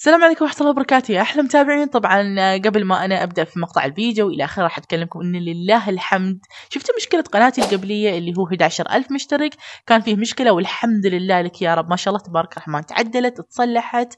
السلام عليكم ورحمة الله وبركاته يا أحلى متابعين طبعا آه، قبل ما أنا أبدأ في مقطع الفيديو وإلى آخره راح أتكلمكم إن لله الحمد شفتوا مشكلة قناتي القبلية اللي هو 11 ألف مشترك كان فيه مشكلة والحمد لله لك يا رب ما شاء الله تبارك الرحمن تعدلت تصلحت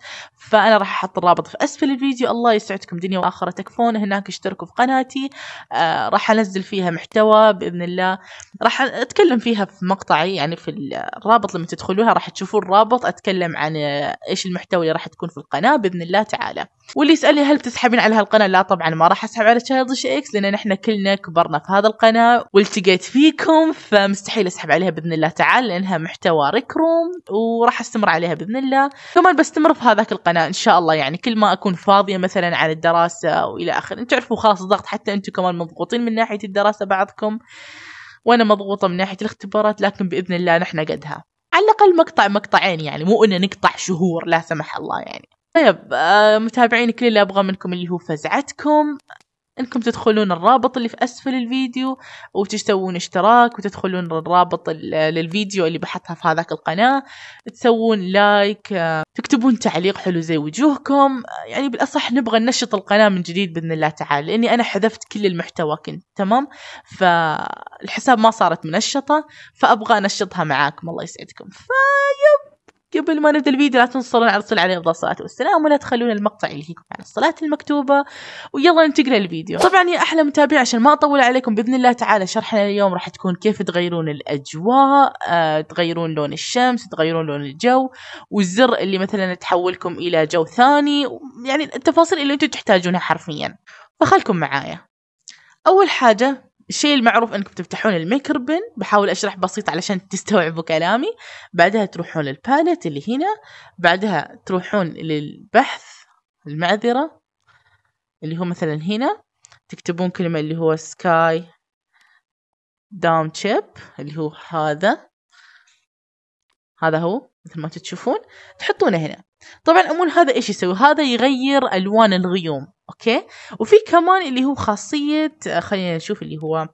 فأنا راح أحط الرابط في أسفل الفيديو الله يسعدكم دنيا وآخرة تكفون هناك اشتركوا في قناتي آه راح أنزل فيها محتوى بإذن الله راح أتكلم فيها في مقطعي يعني في الرابط لما تدخلوها راح تشوفون الرابط أتكلم عن آه، إيش المحتوى اللي راح تكون في القناة باذن الله تعالى واللي يسالني هل تسحبين على هالقناه لا طبعا ما راح اسحب على شاهد اكس لان احنا كلنا كبرنا في هذا القناه والتقيت فيكم فمستحيل اسحب عليها باذن الله تعالى لانها محتوى ريكروم وراح استمر عليها باذن الله كمان بستمر في هذاك القناه ان شاء الله يعني كل ما اكون فاضيه مثلا عن الدراسه والى اخره انتم تعرفوا خلاص الضغط حتى انتم كمان مضغوطين من ناحيه الدراسه بعضكم وانا مضغوطه من ناحيه الاختبارات لكن باذن الله نحن قدها على الاقل مقطع مقطعين يعني مو انه نقطع شهور لا سمح الله يعني طيب آه، متابعيني كل اللي أبغى منكم اللي هو فزعتكم انكم تدخلون الرابط اللي في اسفل الفيديو وتسوون اشتراك وتدخلون الرابط للفيديو اللي بحطها في هذاك القناة تسوون لايك آه، تكتبون تعليق حلو زي وجوهكم يعني بالاصح نبغى ننشط القناة من جديد باذن الله تعالى لاني انا حذفت كل المحتوى كنت تمام فالحساب ما صارت منشطة فابغى انشطها معاكم الله يسعدكم فيب قبل ما نبدا الفيديو لا تنصرون على الرسول عليه الصلاه والسلام ولا تخلون المقطع يلهيكم عن الصلاه المكتوبه ويلا ننتقل للفيديو طبعا يا احلى متابعين عشان ما اطول عليكم باذن الله تعالى شرحنا اليوم راح تكون كيف تغيرون الاجواء آه، تغيرون لون الشمس تغيرون لون الجو والزر اللي مثلا تحولكم الى جو ثاني يعني التفاصيل اللي انتم تحتاجونها حرفيا فخلكم معايا اول حاجه الشيء المعروف انكم تفتحون بن بحاول اشرح بسيط علشان تستوعبوا كلامي بعدها تروحون للباليت اللي هنا بعدها تروحون للبحث المعذرة اللي هو مثلا هنا تكتبون كلمة اللي هو سكاي داون تشيب اللي هو هذا هذا هو مثل ما تشوفون تحطونه هنا طبعا امون هذا ايش يسوي هذا يغير الوان الغيوم اوكي وفي كمان اللي هو خاصية آه، خلينا نشوف اللي هو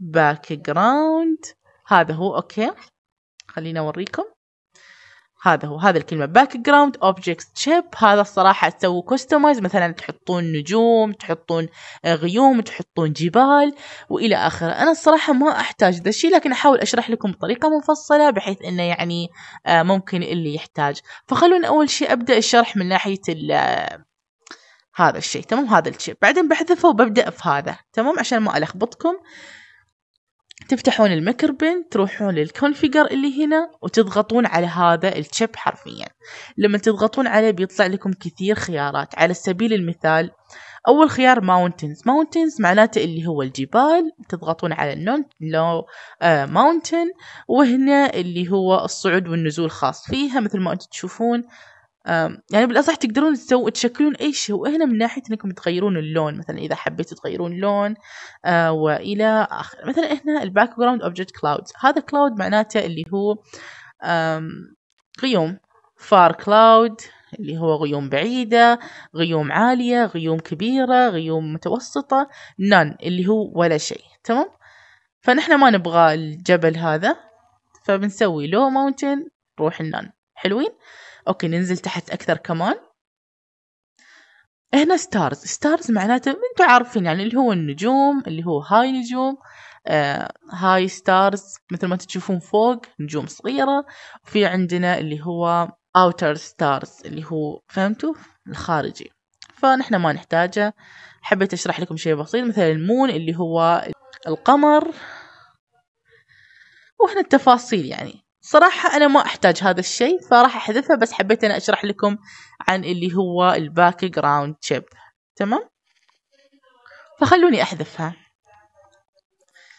باك جراوند هذا هو اوكي خليني اوريكم هذا هو هذا الكلمة باك جراوند اوبجكت شيب هذا الصراحة تسووا كستمايز مثلا تحطون نجوم تحطون آه، غيوم تحطون جبال والى اخره انا الصراحة ما احتاج ذا الشيء لكن احاول اشرح لكم بطريقة مفصلة بحيث انه يعني آه، ممكن اللي يحتاج فخلونا اول شيء ابدا الشرح من ناحية هذا الشيء تمام هذا الشيء بعدين بحذفه وببدأ في هذا تمام عشان ما ألخبطكم تفتحون المكربن تروحون للكونفيجر اللي هنا وتضغطون على هذا الشيب حرفيا لما تضغطون عليه بيطلع لكم كثير خيارات على سبيل المثال أول خيار ماونتنز ماونتنز معناته اللي هو الجبال تضغطون على النون لو ماونتن وهنا اللي هو الصعود والنزول خاص فيها مثل ما أنتم تشوفون يعني بالأصح تقدرون تسو تشكلون أي شيء وهنا من ناحية أنكم تغيرون اللون مثلا إذا حبيتوا تغيرون لون آه، وإلى آخر مثلا هنا الباك جراوند أوبجكت كلاود هذا كلاود معناته اللي هو غيوم فار كلاود اللي هو غيوم بعيدة غيوم عالية غيوم كبيرة غيوم متوسطة نان اللي هو ولا شيء تمام فنحن ما نبغى الجبل هذا فبنسوي لو ماونتن روح النان حلوين أوكي ننزل تحت أكثر كمان هنا ستارز ستارز معناته انتم عارفين يعني اللي هو النجوم اللي هو هاي نجوم آه هاي ستارز مثل ما تشوفون فوق نجوم صغيرة وفي عندنا اللي هو outer stars اللي هو فهمتوا الخارجي فنحن ما نحتاجه حبيت أشرح لكم شيء بسيط مثلا المون اللي هو القمر وهنا التفاصيل يعني صراحة أنا ما أحتاج هذا الشيء فراح أحذفه بس حبيت أنا أشرح لكم عن اللي هو الباك جراوند تشيب تمام فخلوني أحذفها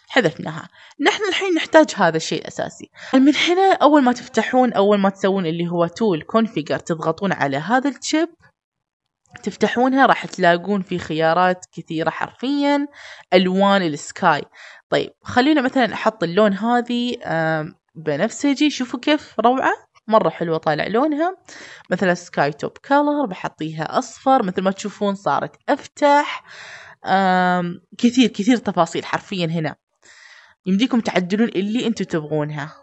حذفناها نحن الحين نحتاج هذا الشيء الأساسي من هنا أول ما تفتحون أول ما تسوون اللي هو تول كونفيجر تضغطون على هذا الشيب تفتحونها راح تلاقون في خيارات كثيرة حرفيا ألوان السكاي طيب خلينا مثلا أحط اللون هذه بنفسجي شوفوا كيف روعة مرة حلوة طالع لونها مثلا سكاي توب كالر بحطيها أصفر مثل ما تشوفون صارت أفتح كثير كثير تفاصيل حرفيا هنا يمديكم تعدلون اللي انتم تبغونها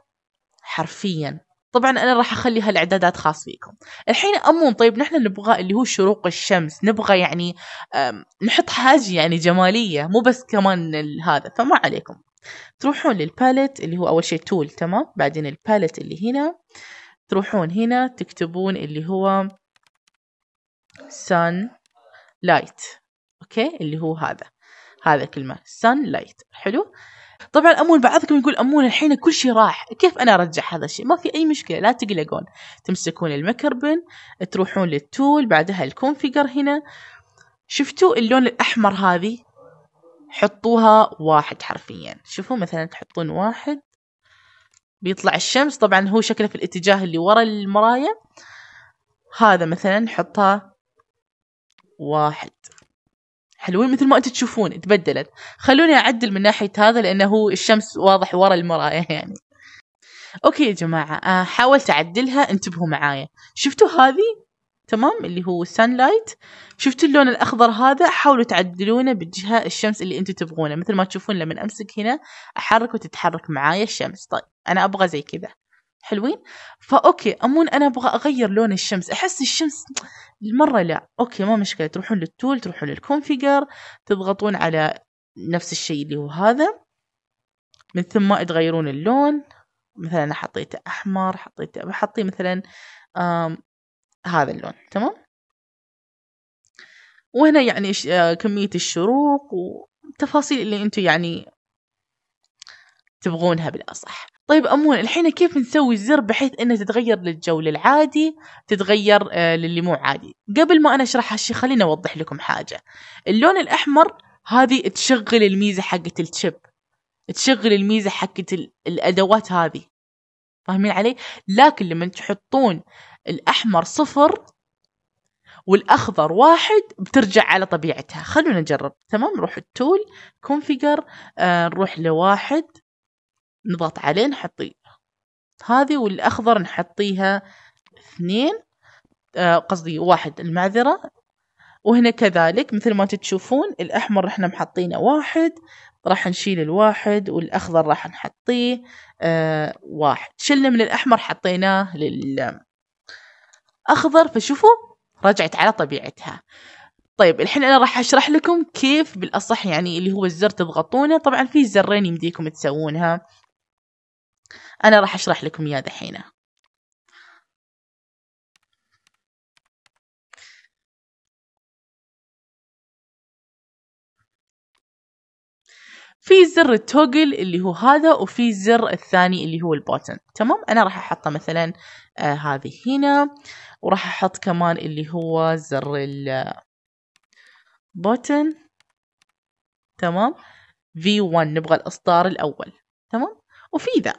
حرفيا طبعا انا راح اخلي هالاعدادات خاص فيكم الحين امون طيب نحن نبغى اللي هو شروق الشمس نبغى يعني نحط حاجه يعني جماليه مو بس كمان هذا فما عليكم تروحون للباليت اللي هو أول شي تول تمام بعدين الباليت اللي هنا تروحون هنا تكتبون اللي هو sun light أوكي اللي هو هذا هذا كلمة sun light حلو طبعا امون بعضكم يقول امون الحين كل شيء راح كيف انا ارجع هذا الشيء ما في اي مشكله لا تقلقون تمسكون المكربن تروحون للتول بعدها الكونفيجر هنا شفتوا اللون الاحمر هذه حطوها واحد حرفيا شوفوا مثلا تحطون واحد بيطلع الشمس طبعا هو شكله في الاتجاه اللي ورا المراية هذا مثلا حطها واحد حلوين مثل ما انتم تشوفون تبدلت خلوني اعدل من ناحية هذا لانه هو الشمس واضح ورا المراية يعني اوكي يا جماعة آه، حاولت اعدلها انتبهوا معايا شفتوا هذه تمام اللي هو لايت شفتوا اللون الاخضر هذا حاولوا تعدلونه بالجهه الشمس اللي انتم تبغونه مثل ما تشوفون لما امسك هنا احرك وتتحرك معايا الشمس طيب انا ابغى زي كذا حلوين فاوكي امون انا ابغى اغير لون الشمس احس الشمس المره لا اوكي ما مشكله تروحون للتول تروحون للكونفيجر تضغطون على نفس الشيء اللي هو هذا من ثم تغيرون اللون مثلا حطيته احمر حطيته بحطي مثلا هذا اللون تمام وهنا يعني آه، كمية الشروق والتفاصيل اللي انتو يعني تبغونها بالأصح طيب أمون الحين كيف نسوي الزر بحيث انه تتغير للجو العادي تتغير آه، للي مو عادي قبل ما انا اشرح هالشي خليني اوضح لكم حاجة اللون الاحمر هذه تشغل الميزة حقة الشيب تشغل الميزة حقة الادوات هذه فاهمين علي لكن لما تحطون الأحمر صفر والأخضر واحد بترجع على طبيعتها خلونا نجرب تمام نروح التول كونفيجر آه نروح لواحد نضغط عليه نحطي هذه والأخضر نحطيها اثنين آه قصدي واحد المعذرة وهنا كذلك مثل ما تشوفون الأحمر احنا محطينه واحد راح نشيل الواحد والأخضر راح نحطيه آه واحد شلنا من الأحمر حطيناه لل اخضر فشوفوا رجعت على طبيعتها طيب الحين انا راح اشرح لكم كيف بالاصح يعني اللي هو الزر تضغطونه طبعا في زرين يمديكم تسوونها انا راح اشرح لكم اياه دحينه في زر التوجل اللي هو هذا وفي الزر الثاني اللي هو البوتن تمام انا راح احطه مثلا آه هذه هنا وراح احط كمان اللي هو زر البوتن آه، تمام V1 نبغى الاصدار الاول تمام وفي ذا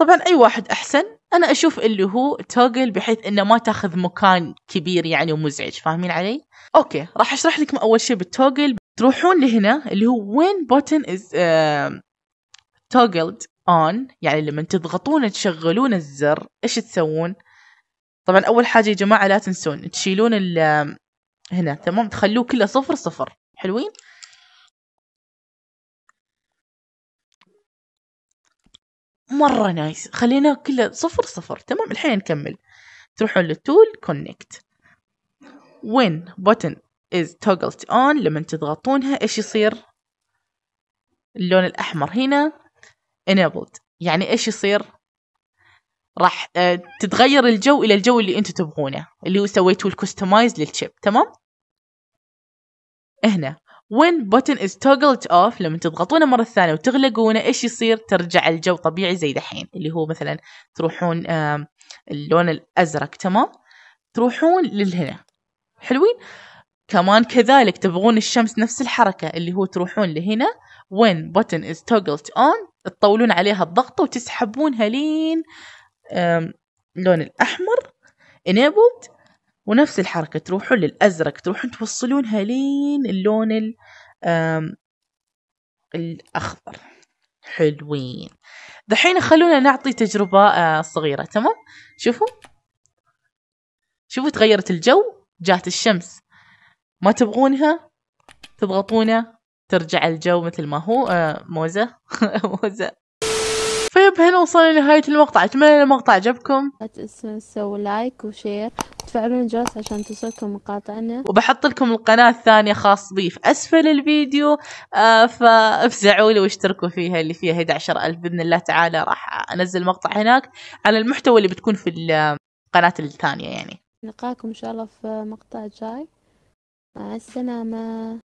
طبعا اي واحد احسن انا اشوف اللي هو توجل بحيث انه ما تاخذ مكان كبير يعني ومزعج فاهمين علي اوكي راح اشرح لكم اول شيء بالتوجل تروحون لهنا اللي هو وين بوتن از توجلد اون يعني لما تضغطون تشغلون الزر ايش تسوون طبعا اول حاجه يا جماعه لا تنسون تشيلون ال هنا تمام تخلوه كله صفر صفر حلوين مرة نايس خلينا كله صفر صفر تمام الحين نكمل تروحون للتول كونكت وين بوتن is toggled on لما تضغطونها إيش يصير اللون الأحمر هنا enabled يعني إيش يصير راح آه، تتغير الجو إلى الجو اللي أنتم تبغونه اللي هو سويتوه الكستمايز للشيب تمام هنا when button is toggled off لما تضغطونه مرة ثانية وتغلقونه إيش يصير ترجع الجو طبيعي زي دحين اللي هو مثلا تروحون اللون الأزرق تمام تروحون للهنا حلوين كمان كذلك تبغون الشمس نفس الحركة اللي هو تروحون لهنا when button is toggled on تطولون عليها الضغطة وتسحبونها لين اللون الأحمر enabled ونفس الحركة تروحون للأزرق تروحون توصلونها لين اللون الأخضر حلوين دحين خلونا نعطي تجربة آه، صغيرة تمام شوفوا شوفوا تغيرت الجو جات الشمس ما تبغونها تضغطونه ترجع الجو مثل ما هو آه موزة موزة هنا وصلنا لنهاية المقطع أتمنى المقطع عجبكم لا تنسوا تسووا لايك وشير وتفعلون الجرس عشان توصلكم مقاطعنا وبحط لكم القناة الثانية خاص بي في أسفل الفيديو آه فافزعوا لي واشتركوا فيها اللي فيها 11000 بإذن الله تعالى راح أنزل مقطع هناك على المحتوى اللي بتكون في القناة الثانية يعني نلقاكم إن شاء الله في مقطع جاي مع السلامة